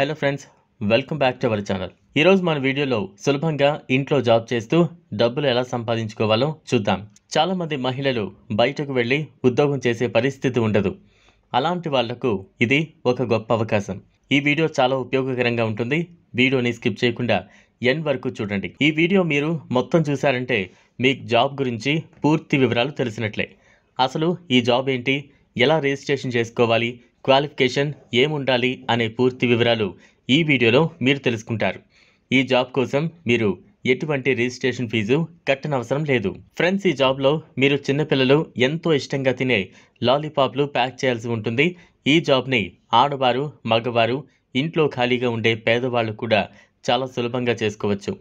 hello friends welcome back to our channel ఈరోజు మన వీడియోలో సులభంగా ఇంట్లో జాబ్ చేస్తూ డబ్బులు ఎలా సంపాదించుకోవాలో చూద్దాం చాలామంది మహిళలు బయటకు వెళ్ళి ఉద్యోగం చేసే పరిస్థితి ఉండదు అలాంటి వాళ్లకు ఇది ఒక గొప్ప అవకాశం ఈ వీడియో చాలా ఉపయోగకరంగా ఉంటుంది వీడియోని స్కిప్ చేయకుండా ఎన్ వరకు చూడండి ఈ వీడియో మీరు మొత్తం చూసారంటే మీకు జాబ్ గురించి పూర్తి వివరాలు తెలిసినట్లే అసలు ఈ జాబ్ ఏంటి ఎలా రిజిస్ట్రేషన్ చేసుకోవాలి క్వాలిఫికేషన్ ఏముండాలి అనే పూర్తి వివరాలు ఈ వీడియోలో మీరు తెలుసుకుంటారు ఈ జాబ్ కోసం మీరు ఎటువంటి రిజిస్ట్రేషన్ ఫీజు కట్టనవసరం లేదు ఫ్రెండ్స్ ఈ జాబ్లో మీరు చిన్నపిల్లలు ఎంతో ఇష్టంగా తినే లాలీపాప్లు ప్యాక్ చేయాల్సి ఉంటుంది ఈ జాబ్ని ఆడవారు మగవారు ఇంట్లో ఖాళీగా ఉండే పేదవాళ్ళు కూడా చాలా సులభంగా చేసుకోవచ్చు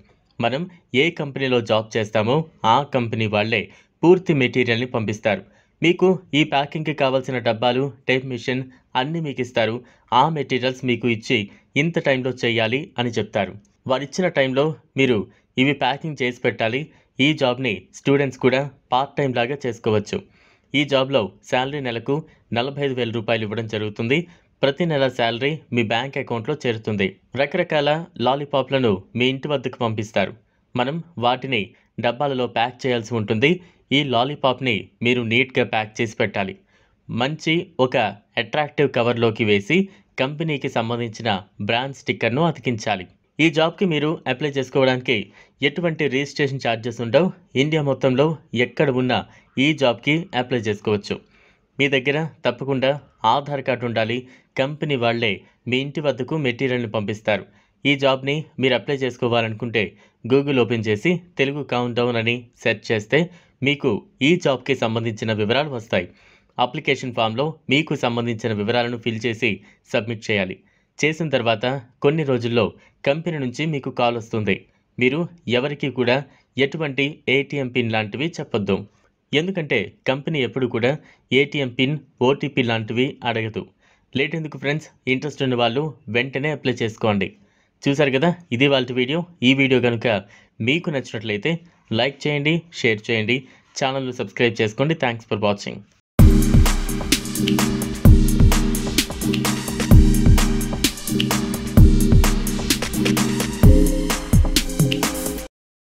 మనం ఏ కంపెనీలో జాబ్ చేస్తామో ఆ కంపెనీ వాళ్ళే పూర్తి మెటీరియల్ని పంపిస్తారు మీకు ఈ ప్యాకింగ్కి కావాల్సిన డబ్బాలు టేప్ మిషన్ అన్నీ మీకు ఇస్తారు ఆ మెటీరియల్స్ మీకు ఇచ్చి ఇంత టైంలో చేయాలి అని చెప్తారు వారిచ్చిన టైంలో మీరు ఇవి ప్యాకింగ్ చేసి పెట్టాలి ఈ జాబ్ని స్టూడెంట్స్ కూడా పార్ట్ టైం లాగా చేసుకోవచ్చు ఈ జాబ్లో శాలరీ నెలకు నలభై ఐదు వేల రూపాయలు ఇవ్వడం జరుగుతుంది ప్రతి నెల శాలరీ మీ బ్యాంక్ అకౌంట్లో చేరుతుంది రకరకాల లాలీపాప్లను మీ ఇంటి వద్దకు పంపిస్తారు మనం వాటిని డబ్బాలలో ప్యాక్ చేయాల్సి ఉంటుంది ఈ లాలీపాప్ని మీరు నీట్గా ప్యాక్ చేసి పెట్టాలి మంచి ఒక అట్రాక్టివ్ కవర్లోకి వేసి కంపెనీకి సంబంధించిన బ్రాండ్ స్టిక్కర్ను అతికించాలి ఈ జాబ్కి మీరు అప్లై చేసుకోవడానికి ఎటువంటి రిజిస్ట్రేషన్ ఛార్జెస్ ఉండవు ఇండియా మొత్తంలో ఎక్కడ ఉన్నా ఈ జాబ్కి అప్లై చేసుకోవచ్చు మీ దగ్గర తప్పకుండా ఆధార్ కార్డు ఉండాలి కంపెనీ వాళ్ళే మీ ఇంటి వద్దకు మెటీరియల్ని పంపిస్తారు ఈ జాబ్ని మీరు అప్లై చేసుకోవాలనుకుంటే గూగుల్ ఓపెన్ చేసి తెలుగు కౌంట్ డౌన్ అని సెర్చ్ చేస్తే మీకు ఈ జాబ్కి సంబంధించిన వివరాలు వస్తాయి అప్లికేషన్ ఫామ్లో మీకు సంబంధించిన వివరాలను ఫిల్ చేసి సబ్మిట్ చేయాలి చేసిన తర్వాత కొన్ని రోజుల్లో కంపెనీ నుంచి మీకు కాల్ వస్తుంది మీరు ఎవరికి కూడా ఎటువంటి ఏటీఎం పిన్ లాంటివి చెప్పొద్దు ఎందుకంటే కంపెనీ ఎప్పుడు కూడా ఏటీఎం పిన్ ఓటీపీ లాంటివి అడగదు ఎందుకు ఫ్రెండ్స్ ఇంట్రెస్ట్ ఉన్న వాళ్ళు వెంటనే అప్లై చేసుకోండి చూశారు కదా ఇది వాళ్ళ వీడియో ఈ వీడియో కనుక మీకు నచ్చినట్లయితే లైక్ చేయండి షేర్ చేయండి ఛానల్ను సబ్స్క్రైబ్ చేసుకోండి థ్యాంక్స్ ఫర్ వాచింగ్